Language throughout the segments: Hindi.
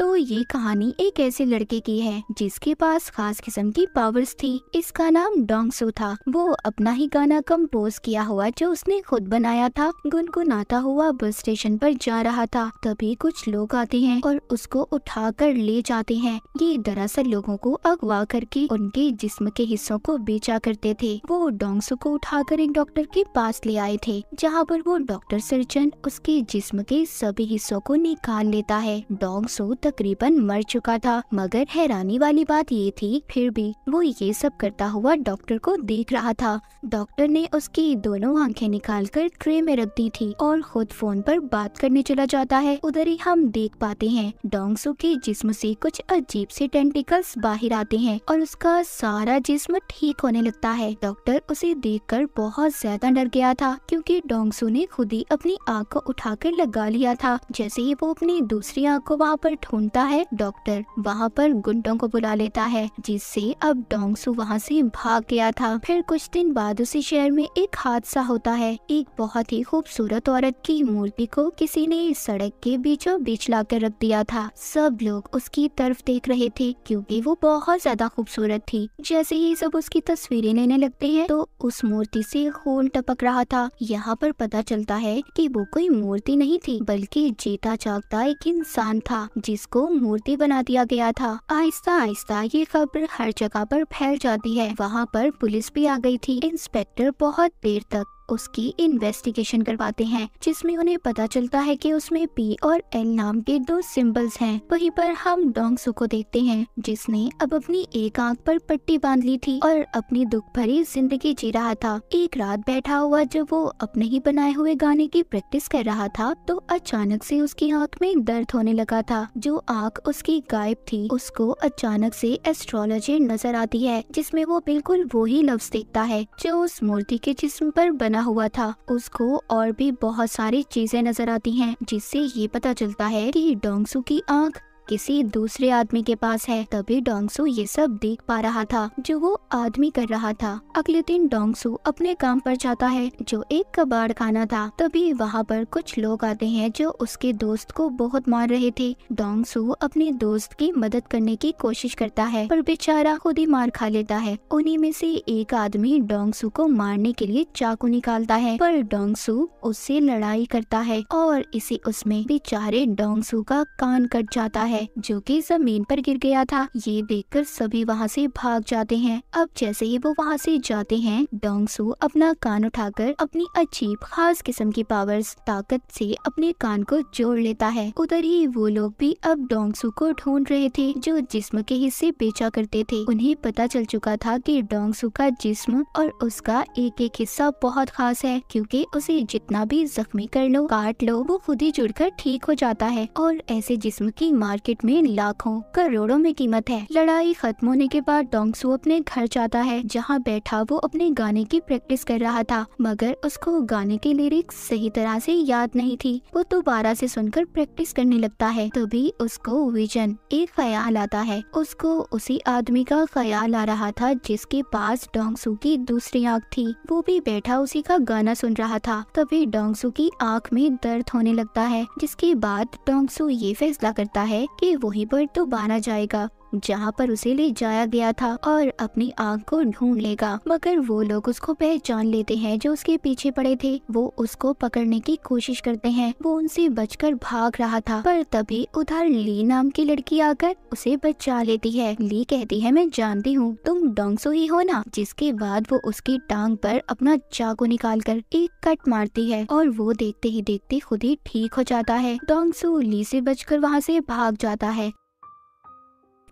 तो ये कहानी एक ऐसे लड़के की है जिसके पास खास किस्म की पावर्स थी इसका नाम डोंगसो था वो अपना ही गाना कंपोज किया हुआ जो उसने खुद बनाया था गुनगुनाता हुआ बस स्टेशन पर जा रहा था तभी कुछ लोग आते हैं और उसको उठा कर ले जाते हैं ये दरअसल लोगों को अगवा करके उनके जिस्म के हिस्सों को बेचा करते थे वो डोंगसो को उठाकर एक डॉक्टर के पास ले आए थे जहाँ पर वो डॉक्टर सर्जन उसके जिस्म के सभी हिस्सों को निकाल लेता है डोंगसो तकरीबन मर चुका था मगर हैरानी वाली बात ये थी फिर भी वो ये सब करता हुआ डॉक्टर को देख रहा था डॉक्टर ने उसकी दोनों आंखें निकालकर ट्रे में रख दी थी और खुद फोन पर बात करने चला जाता है उधर ही हम देख पाते हैं डोंगसू के जिस्म से कुछ अजीब से टेंटिकल्स बाहर आते हैं और उसका सारा जिस्म ठीक होने लगता है डॉक्टर उसे कर बहुत ज्यादा डर गया था क्यूँकी डोंगसू ने खुद ही अपनी आँख को कर लगा लिया था जैसे ही वो अपनी दूसरी आँख को वहाँ पर ढूंढ ढूंढता है डॉक्टर वहाँ पर गुंडों को बुला लेता है जिससे अब डोंगसू वहाँ से भाग गया था फिर कुछ दिन बाद उसी शहर में एक हादसा होता है एक बहुत ही खूबसूरत औरत की मूर्ति को किसी ने सड़क के बीचों बीच ला कर रख दिया था सब लोग उसकी तरफ देख रहे थे क्योंकि वो बहुत ज्यादा खूबसूरत थी जैसे ही सब उसकी तस्वीरें लेने लगते हैं तो उस मूर्ति से खून टपक रहा था यहाँ पर पता चलता है कि वो कोई मूर्ति नहीं थी बल्कि जीता जागता एक इंसान था जिस को मूर्ति बना दिया गया था आहिस्ता आहिस्ता ये खबर हर जगह पर फैल जाती है वहाँ पर पुलिस भी आ गई थी इंस्पेक्टर बहुत देर तक उसकी इन्वेस्टिगेशन करवाते हैं जिसमें उन्हें पता चलता है कि उसमें पी और एल नाम के दो सिंबल्स हैं वहीं पर हम सु को देखते हैं जिसने अब अपनी एक आंख पर पट्टी बांध ली थी और अपनी दुख भरी जिंदगी जी रहा था एक रात बैठा हुआ जब वो अपने ही बनाए हुए गाने की प्रैक्टिस कर रहा था तो अचानक से उसकी आँख में दर्द होने लगा था जो आँख उसकी गायब थी उसको अचानक से एस्ट्रोलॉजी नजर आती है जिसमे वो बिल्कुल वो ही लफ्ज देखता है जो उस मूर्ति के जिस्म पर बना बना हुआ था उसको और भी बहुत सारी चीजें नजर आती हैं जिससे ये पता चलता है कि डोंगसू की आंख किसी दूसरे आदमी के पास है तभी डोंगसू ये सब देख पा रहा था जो वो आदमी कर रहा था अगले दिन डोंगसू अपने काम पर जाता है जो एक कबाड़ खाना था तभी वहाँ पर कुछ लोग आते हैं जो उसके दोस्त को बहुत मार रहे थे डोंगसू अपने दोस्त की मदद करने की कोशिश करता है पर बेचारा खुद ही मार खा लेता है उन्हीं में से एक आदमी डोंगसू को मारने के लिए चाकू निकालता है पर डोंगसू उससे लड़ाई करता है और इसी उसमें बेचारे डोंगसू का कान कट जाता है है जो कि जमीन पर गिर गया था ये देखकर सभी वहाँ से भाग जाते हैं अब जैसे ही वो वहाँ से जाते हैं डोंगसू अपना कान उठाकर अपनी अजीब खास किस्म की पावर्स ताकत से अपने कान को जोड़ लेता है उधर ही वो लोग भी अब डोंगसू को ढूंढ रहे थे जो जिस्म के हिस्से बेचा करते थे उन्हें पता चल चुका था की डोंगसू का जिस्म और उसका एक एक हिस्सा बहुत खास है क्यूँकी उसे जितना भी जख्मी कर लो काट लो वो खुद ही कर ठीक हो जाता है और ऐसे जिस्म की मार्केट मार्केट में लाखों करोड़ों में कीमत है लड़ाई खत्म होने के बाद डोंगसू अपने घर जाता है जहाँ बैठा वो अपने गाने की प्रैक्टिस कर रहा था मगर उसको गाने के लिरिक्स सही तरह से याद नहीं थी वो दोबारा से सुनकर प्रैक्टिस करने लगता है तभी उसको विजन एक ख्याल आता है उसको उसी आदमी का ख्याल आ रहा था जिसके पास डोंगसू की दूसरी आँख थी वो भी बैठा उसी का गाना सुन रहा था तभी डोंगसू की आँख में दर्द होने लगता है जिसके बाद डोंगसू ये फैसला करता है कि वहीं पर तो बाना जाएगा जहाँ पर उसे ले जाया गया था और अपनी आग को ढूंढ लेगा मगर वो लोग उसको पहचान लेते हैं जो उसके पीछे पड़े थे वो उसको पकड़ने की कोशिश करते हैं वो उनसे बचकर भाग रहा था पर तभी उधर ली नाम की लड़की आकर उसे बचा लेती है ली कहती है मैं जानती हूँ तुम डोंगसो ही हो ना जिसके बाद वो उसकी टांग पर अपना चाकू निकाल कर एक कट मारती है और वो देखते ही देखते खुद ही ठीक हो जाता है डोंगसू ली से बचकर वहाँ से भाग जाता है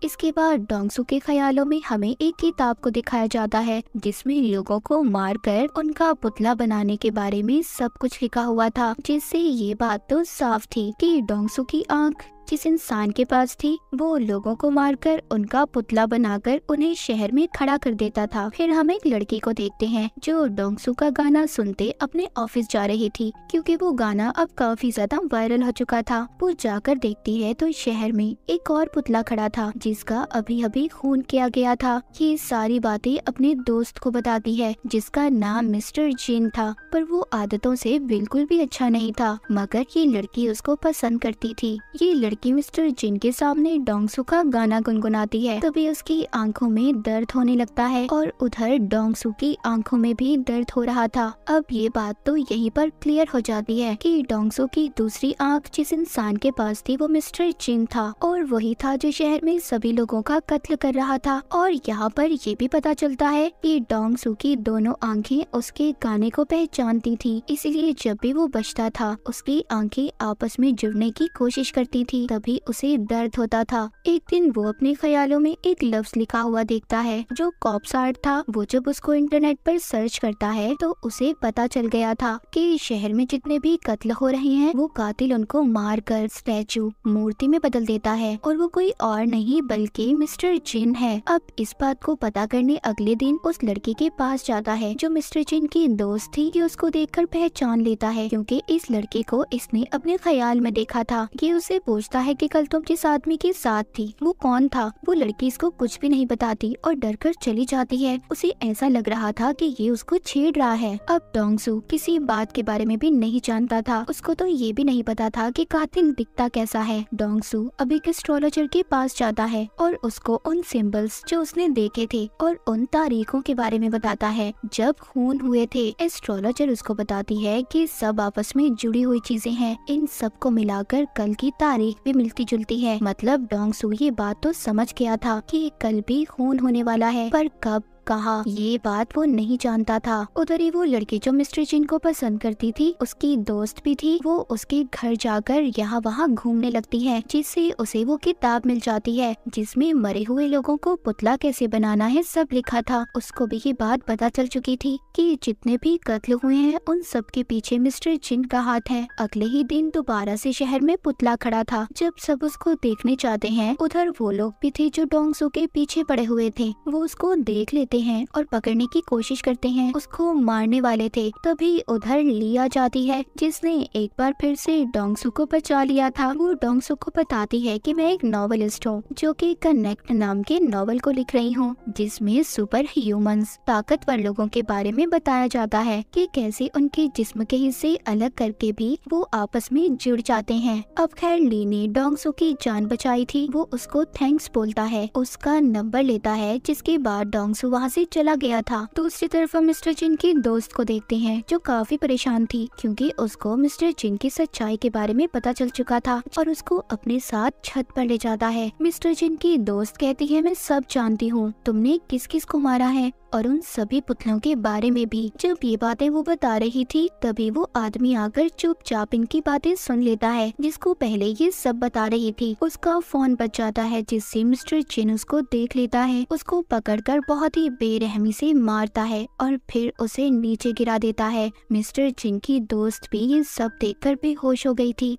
इसके बाद डोंगसू के ख्यालों में हमें एक किताब को दिखाया जाता है जिसमें लोगों को मारकर उनका पुतला बनाने के बारे में सब कुछ लिखा हुआ था जिससे ये बात तो साफ थी कि डोंगसू की आंख जिस इंसान के पास थी वो लोगों को मारकर उनका पुतला बनाकर उन्हें शहर में खड़ा कर देता था फिर हम एक लड़की को देखते हैं जो डोंगसू का गाना सुनते अपने ऑफिस जा रही थी क्योंकि वो गाना अब काफी ज्यादा वायरल हो चुका था वो जाकर देखती है तो शहर में एक और पुतला खड़ा था जिसका अभी अभी खून किया गया था ये सारी बातें अपने दोस्त को बताती है जिसका नाम मिस्टर जीन था पर वो आदतों से बिल्कुल भी अच्छा नहीं था मगर ये लड़की उसको पसंद करती थी ये लड़की लड़की मिस्टर जिन के सामने डोंगसू का गाना गुनगुनाती है तभी उसकी आंखों में दर्द होने लगता है और उधर डोंगसू की आंखों में भी दर्द हो रहा था अब ये बात तो यहीं पर क्लियर हो जाती है कि डोंगसू की दूसरी आंख जिस इंसान के पास थी वो मिस्टर जिन था और वही था जो शहर में सभी लोगों का कत्ल कर रहा था और यहाँ पर ये भी पता चलता है कि डोंगसू की दोनों आंखें उसके गाने को पहचानती थी इसलिए जब भी वो बचता था उसकी आंखें आपस में जुड़ने की कोशिश करती थी तभी उसे दर्द होता था एक दिन वो अपने ख्यालों में एक लफ्ज लिखा हुआ देखता है जो कॉप्स आर्ट था वो जब उसको इंटरनेट पर सर्च करता है तो उसे पता चल गया था कि शहर में जितने भी कत्ल हो रहे हैं वो कातिल उनको मार कर स्टैचू मूर्ति में बदल देता है और वो कोई और नहीं बल्कि मिस्टर चिन है अब इस बात को पता करने अगले दिन उस लड़की के पास जाता है जो मिस्टर चिन की दोस्त थी कि उसको देख पहचान लेता है क्यूँकी इस लड़के को इसने अपने ख्याल में देखा था ये उसे पूछता लगता है कि कल तुम तो जिस आदमी के साथ थी वो कौन था वो लड़की इसको कुछ भी नहीं बताती और डर कर चली जाती है उसे ऐसा लग रहा था कि ये उसको छेड़ रहा है अब डोंगसू किसी बात के बारे में भी नहीं जानता था उसको तो ये भी नहीं पता था कि कातिन दिखता कैसा है डोंगसू अब एक एस्ट्रोलॉजर के पास जाता है और उसको उन सिम्बल्स जो उसने देखे थे और उन तारीखों के बारे में बताता है जब खून हुए थे एस्ट्रोलॉजर उसको बताती है की सब आपस में जुड़ी हुई चीजें हैं इन सबको मिलाकर कल की तारीख भी मिलती जुलती है मतलब डोंग सू ये बात तो समझ गया था कि कल भी खून होने वाला है पर कब कहा ये बात वो नहीं जानता था उधर ही वो लड़की जो मिस्टर चिन को पसंद करती थी उसकी दोस्त भी थी वो उसके घर जाकर यहाँ वहाँ घूमने लगती है जिससे उसे वो किताब मिल जाती है जिसमे मरे हुए लोगो को पुतला कैसे बनाना है सब लिखा था उसको भी ये बात पता चल चुकी थी की जितने भी कत्ल हुए हैं उन सब के पीछे मिस्टर चिन का हाथ है अगले ही दिन दोबारा से शहर में पुतला खड़ा था जब सब उसको देखने जाते हैं उधर वो लोग भी थे जो डोंगसू के पीछे पड़े हुए थे वो उसको देख लेते आते हैं और पकड़ने की कोशिश करते हैं उसको मारने वाले थे तभी उधर लिया जाती है जिसने एक बार फिर से डोंगसू को बचा लिया था वो डोंगसू को बताती है कि मैं एक नॉवलिस्ट हूँ जो कि कनेक्ट नाम के नॉवल को लिख रही हूँ जिसमें सुपर ह्यूम ताकतवर लोगों के बारे में बताया जाता है कि कैसे उनके जिस्म के हिस्से अलग करके भी वो आपस में जुड़ जाते हैं अब खैर ली ने डोंगसू की जान बचाई थी वो उसको थैंक्स बोलता है उसका नंबर लेता है जिसके बाद डोंगसू वहाँ से चला गया था दूसरी तरफ हम मिस्टर चिन की दोस्त को देखते हैं जो काफी परेशान थी क्योंकि उसको मिस्टर चिन की सच्चाई के बारे में पता चल चुका था और उसको अपने साथ छत पर ले जाता है मिस्टर चिन की दोस्त कहती है मैं सब जानती हूँ तुमने किस किस को मारा है और उन सभी पुतलों के बारे में भी जब ये बातें वो बता रही थी तभी वो आदमी आकर चुपचाप इनकी बातें सुन लेता है जिसको पहले ये सब बता रही थी उसका फोन बच जाता है जिससे मिस्टर चिन उसको देख लेता है उसको पकड़कर बहुत ही बेरहमी से मारता है और फिर उसे नीचे गिरा देता है मिस्टर चिन की दोस्त भी ये सब कर बेहोश हो गयी थी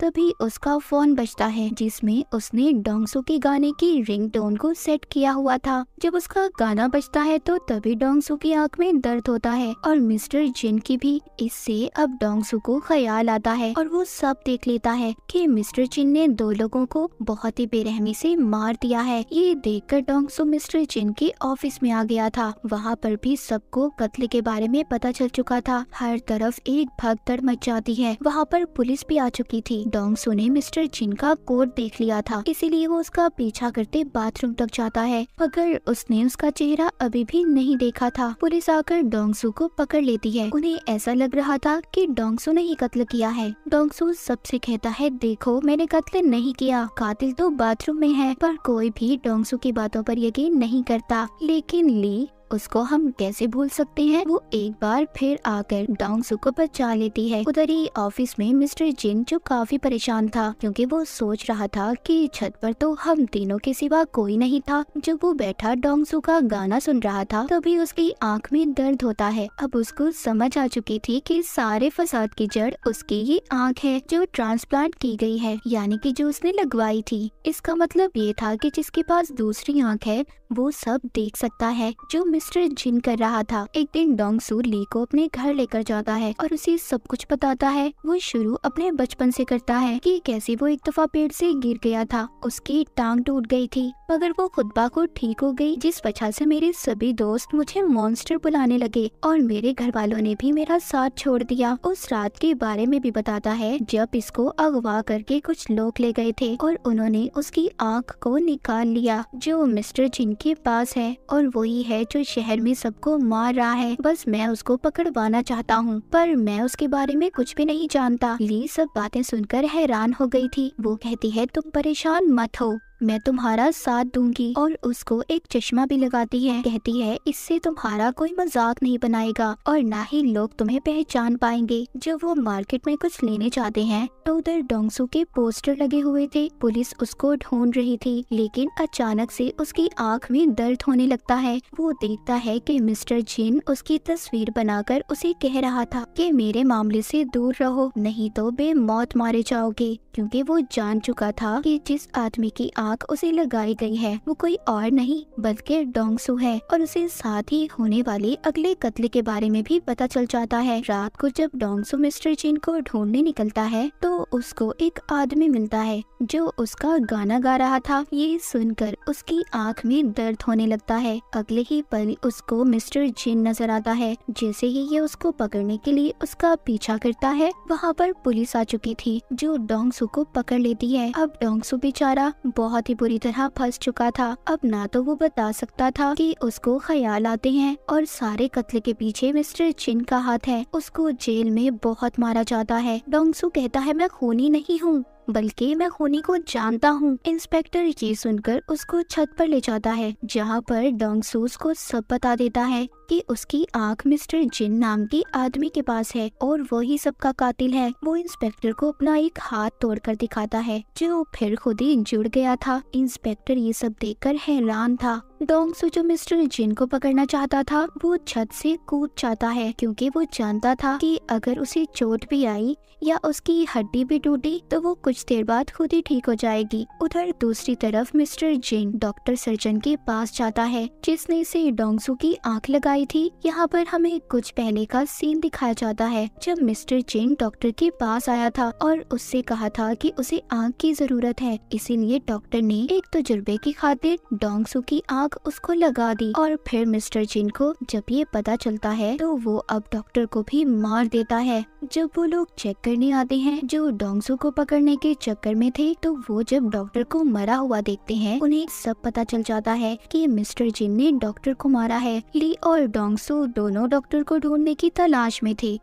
तभी उसका फोन बजता है जिसमें उसने डोंगसू के गाने की रिंगटोन को सेट किया हुआ था जब उसका गाना बजता है तो तभी डोंगसू की आंख में दर्द होता है और मिस्टर जिन की भी इससे अब डोंगसू को ख्याल आता है और वो सब देख लेता है कि मिस्टर जिन ने दो लोगों को बहुत ही बेरहमी से मार दिया है ये कर डोंगसू मिस्टर जिन के ऑफिस में आ गया था वहाँ पर भी सबको कत्ल के बारे में पता चल चुका था हर तरफ एक भगदड़ मच जाती है वहाँ पर पुलिस भी आ चुकी थी डोंगसू ने मिस्टर जिन का कोट देख लिया था इसीलिए वो उसका पीछा करते बाथरूम तक जाता है मगर उसने उसका चेहरा अभी भी नहीं देखा था पुलिस आकर डोंगसू को पकड़ लेती है उन्हें ऐसा लग रहा था कि डोंगसू ने ही कत्ल किया है डोंगसू सबसे कहता है देखो मैंने कत्ल नहीं किया कातिल तो बाथरूम में है पर कोई भी डोंगसू की बातों पर यकीन नहीं करता लेकिन ली उसको हम कैसे भूल सकते हैं वो एक बार फिर आकर डोंग को बचा लेती है उधर ही ऑफिस में मिस्टर जिन जो काफी परेशान था क्योंकि वो सोच रहा था कि छत पर तो हम तीनों के सिवा कोई नहीं था जब वो बैठा डोंग का गाना सुन रहा था तभी उसकी आंख में दर्द होता है अब उसको समझ आ चुकी थी कि सारे फसाद की जड़ उसकी ये आंख है जो ट्रांसप्लांट की गई है यानी कि जो उसने लगवाई थी इसका मतलब ये था कि जिसके पास दूसरी आंख है वो सब देख सकता है जो मिस्टर जिन कर रहा था एक दिन डोंग सू ली को अपने घर लेकर जाता है और उसे सब कुछ बताता है वो शुरू अपने बचपन से करता है कि कैसे वो एक दफा पेड़ से गिर गया था उसकी टांग टूट गई थी मगर वो खुद को ठीक हो गई जिस वजह से मेरे सभी दोस्त मुझे मॉन्स्टर बुलाने लगे और मेरे घर वालों ने भी मेरा साथ छोड़ दिया उस रात के बारे में भी बताता है जब इसको अगवा करके कुछ लोग ले गए थे और उन्होंने उसकी आँख को निकाल लिया जो मिस्टर जिन उनके पास है और वही है जो शहर में सबको मार रहा है बस मैं उसको पकड़वाना चाहता हूँ पर मैं उसके बारे में कुछ भी नहीं जानता ली सब बातें सुनकर हैरान हो गई थी वो कहती है तुम परेशान मत हो मैं तुम्हारा साथ दूंगी और उसको एक चश्मा भी लगाती है कहती है इससे तुम्हारा कोई मजाक नहीं बनाएगा और ना ही लोग तुम्हें पहचान पाएंगे जब वो मार्केट में कुछ लेने जाते हैं तो उधर डोंगसू के पोस्टर लगे हुए थे पुलिस उसको ढूंढ रही थी लेकिन अचानक से उसकी आँख में दर्द होने लगता है वो देखता है की मिस्टर जिन उसकी तस्वीर बनाकर उसे कह रहा था की मेरे मामले ऐसी दूर रहो नहीं तो बे मौत मारे जाओगे क्यूँकी वो जान चुका था की जिस आदमी की आँख आग उसे लगाई गई है वो कोई और नहीं बल्कि डोंगसू है और उसे साथ ही होने वाले अगले कत्ल के बारे में भी पता चल जाता है रात को जब डोंगसू मिस्टर चीन को ढूंढने निकलता है तो उसको एक आदमी मिलता है जो उसका गाना गा रहा था ये सुनकर उसकी आंख में दर्द होने लगता है अगले ही पल उसको मिस्टर जिन नजर आता है जैसे ही ये उसको पकड़ने के लिए उसका पीछा करता है वहाँ पर पुलिस आ चुकी थी जो डोंगसू को पकड़ लेती है अब डोंगसू बेचारा बहुत बहुत ही बुरी तरह फंस चुका था अब ना तो वो बता सकता था कि उसको ख्याल आते हैं और सारे कत्ल के पीछे मिस्टर चिन का हाथ है उसको जेल में बहुत मारा जाता है डोंगसू कहता है मैं खूनी नहीं हूँ बल्कि मैं खूनी को जानता हूँ इंस्पेक्टर ये सुनकर उसको छत पर ले जाता है जहाँ पर डोंगसूस को सब बता देता है कि उसकी आंख मिस्टर जिन नाम के आदमी के पास है और वही सबका कातिल है वो इंस्पेक्टर को अपना एक हाथ तोड़कर दिखाता है जो फिर खुद ही जुड़ गया था इंस्पेक्टर ये सब देखकर हैरान था डोंगसू जो मिस्टर जिन को पकड़ना चाहता था वो छत से कूद जाता है क्योंकि वो जानता था कि अगर उसे चोट भी आई या उसकी हड्डी भी टूटी तो वो कुछ कुछ देर बाद खुद ही ठीक हो जाएगी उधर दूसरी तरफ मिस्टर जिन डॉक्टर सर्जन के पास जाता है जिसने इसे डोंगसू की आंख लगाई थी यहाँ पर हमें कुछ पहले का सीन दिखाया जाता है जब मिस्टर जिन डॉक्टर के पास आया था और उससे कहा था कि उसे आंख की जरूरत है इसीलिए डॉक्टर ने एक तजुर्बे की खातिर डोंगसू की आंख उसको लगा दी और फिर मिस्टर जिन को जब ये पता चलता है तो वो अब डॉक्टर को भी मार देता है जब वो लोग चेक करने आते हैं जो डोंगसू को पकड़ने के के चक्कर में थे तो वो जब डॉक्टर को मरा हुआ देखते हैं उन्हें सब पता चल जाता है कि मिस्टर जिन ने डॉक्टर को मारा है ली और डोंगसू दोनों डॉक्टर को ढूंढने की तलाश में थे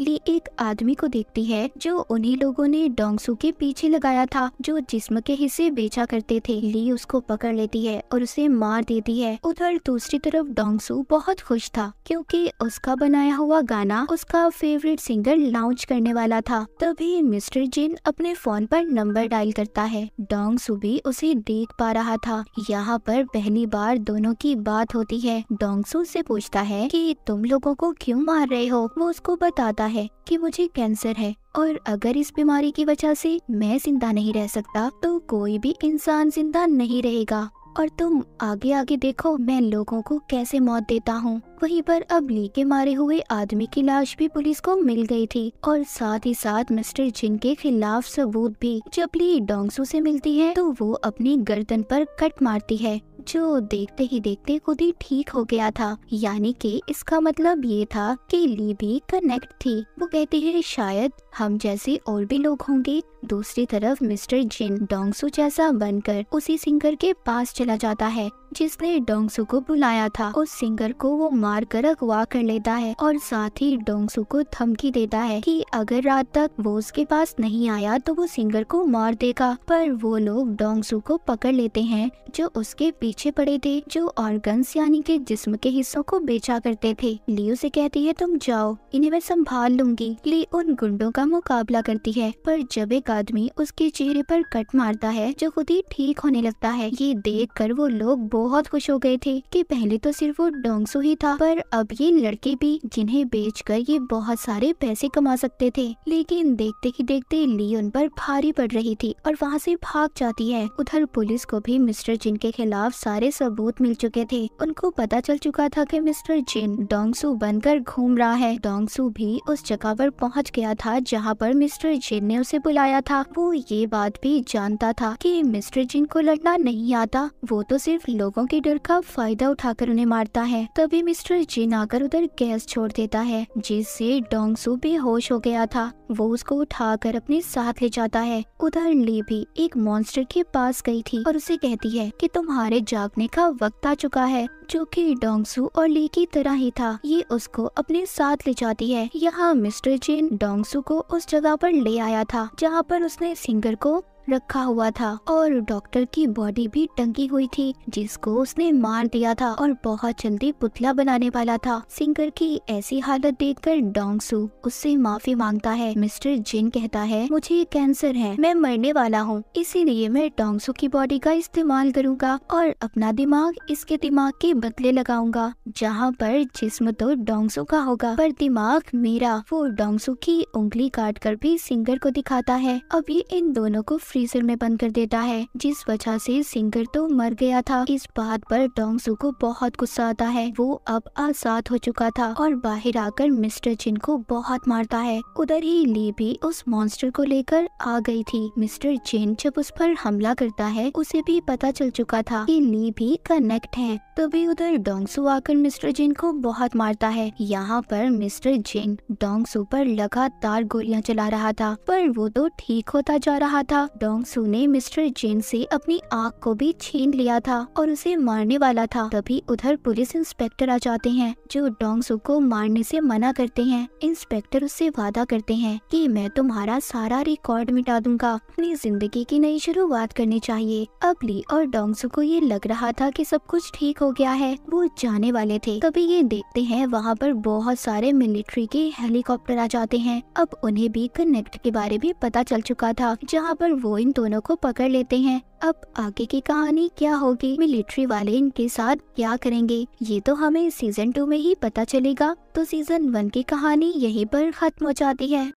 ली एक आदमी को देखती है जो उन्हीं लोगों ने डोंगसू के पीछे लगाया था जो जिस्म के हिस्से बेचा करते थे ली उसको पकड़ लेती है और उसे मार देती है उधर दूसरी तरफ डोंगसू बहुत खुश था क्योंकि उसका बनाया हुआ गाना उसका फेवरेट सिंगर लॉन्च करने वाला था तभी मिस्टर जिन अपने फोन पर नंबर डायल करता है डोंगसू भी उसे देख पा रहा था यहाँ पर पहली बार दोनों की बात होती है डोंगसू से पूछता है कि तुम लोगों को क्यों मार रहे हो वो उसको बताता है कि मुझे कैंसर है और अगर इस बीमारी की वजह से मैं जिंदा नहीं रह सकता तो कोई भी इंसान जिंदा नहीं रहेगा और तुम आगे आगे देखो मैं लोगों को कैसे मौत देता हूँ वहीं पर अब ली के मारे हुए आदमी की लाश भी पुलिस को मिल गई थी और साथ ही साथ मिस्टर जिन के खिलाफ सबूत भी जब ली डोंगसू से मिलती है तो वो अपनी गर्दन पर कट मारती है जो देखते ही देखते खुद ही ठीक हो गया था यानी कि इसका मतलब ये था कि ली भी कनेक्ट थी वो कहती है शायद हम जैसे और भी लोग होंगे दूसरी तरफ मिस्टर जिन डोंगसू जैसा बनकर उसी सिंगर के पास चला जाता है जिसने डोंगसू को बुलाया था उस सिंगर को वो मार कर अगवा कर लेता है और साथ ही डोंगसू को धमकी देता है कि अगर रात तक वो उसके पास नहीं आया तो वो सिंगर को मार देगा पर वो लोग डोंगसू को पकड़ लेते हैं जो उसके पीछे पड़े थे जो ऑर्गन्स यानी के जिस्म के हिस्सों को बेचा करते थे लियो से कहती है तुम जाओ इन्हें मैं संभाल लूंगी ली उन गुंडों का मुकाबला करती है पर जब एक आदमी उसके चेहरे पर कट मारता है जो खुद ही ठीक होने लगता है ये देख कर वो लोग बहुत खुश हो गए थे की पहले तो सिर्फ वो डोंगसू ही था पर अब ये लड़के भी जिन्हें कर ये बहुत सारे पैसे कमा सकते थे लेकिन देखते ही देखते ली उन पर भारी पड़ रही थी और वहाँ से भाग जाती है उधर पुलिस को भी मिस्टर जिन के खिलाफ सारे सबूत मिल चुके थे उनको पता चल चुका था कि मिस्टर जिन डोंगसू बनकर घूम रहा है डोंगसू भी उस जगह पर पहुँच गया था जहाँ पर मिस्टर जिन ने उसे बुलाया रहा था वो ये बात भी जानता था कि मिस्टर जिन को लड़ना नहीं आता वो तो सिर्फ लोगों के डर का फायदा उठाकर उन्हें मारता है तभी मिस्टर जिन आकर उधर गैस छोड़ देता है जिससे डोंगसू बेहोश हो गया था वो उसको उठाकर अपने साथ ले जाता है उधर ली भी एक मॉन्स्टर के पास गई थी और उसे कहती है कि तुम्हारे जागने का वक्त आ चुका है जो कि डोंगसू और ली की तरह ही था ये उसको अपने साथ ले जाती है यहाँ मिस्टर जिन डोंगसू को उस जगह पर ले आया था जहाँ पर उसने सिंगर को रखा हुआ था और डॉक्टर की बॉडी भी टंगी हुई थी जिसको उसने मार दिया था और बहुत जल्दी पुतला बनाने वाला था सिंगर की ऐसी हालत देखकर डोंगसू उससे माफी मांगता है मिस्टर जिन कहता है मुझे कैंसर है मैं मरने वाला हूँ इसीलिए मैं डोंगसू की बॉडी का इस्तेमाल करूँगा और अपना दिमाग इसके दिमाग के बदले लगाऊंगा जहाँ पर जिस्म तो डोंगसू का होगा पर दिमाग मेरा वो डोंगसू की उंगली काट कर भी सिंगर को दिखाता है अभी इन दोनों को फ्री फ्रीजर में बंद कर देता है जिस वजह से सिंगर तो मर गया था इस बात पर डोंगसू को बहुत गुस्सा आता है वो अब आजाद हो चुका था और बाहर आकर मिस्टर चिन को बहुत मारता है उधर ही ली भी उस मॉन्स्टर को लेकर आ गई थी मिस्टर चिन जब उस पर हमला करता है उसे भी पता चल चुका था कि ली भी कनेक्ट है तभी तो उधर डोंगसू आकर मिस्टर जिन को बहुत मारता है यहाँ पर मिस्टर जिन डोंगसू पर लगातार गोलियां चला रहा था पर वो तो ठीक होता जा रहा था डोंगसू ने मिस्टर जेन से अपनी आग को भी छीन लिया था और उसे मारने वाला था तभी उधर पुलिस इंस्पेक्टर आ जाते हैं जो डोंगसू को मारने से मना करते हैं इंस्पेक्टर उससे वादा करते हैं कि मैं तुम्हारा सारा रिकॉर्ड मिटा दूंगा अपनी जिंदगी की नई शुरुआत करनी चाहिए अब ली और डोंगसू को ये लग रहा था की सब कुछ ठीक हो गया है वो जाने वाले थे तभी ये देखते हैं वहाँ पर बहुत सारे मिलिट्री के हेलीकॉप्टर आ जाते हैं अब उन्हें भी कनेक्ट के बारे में पता चल चुका था जहाँ पर वो वो इन दोनों को पकड़ लेते हैं अब आगे की कहानी क्या होगी मिलिट्री वाले इनके साथ क्या करेंगे ये तो हमें सीजन टू में ही पता चलेगा तो सीजन वन की कहानी यहीं पर खत्म हो जाती है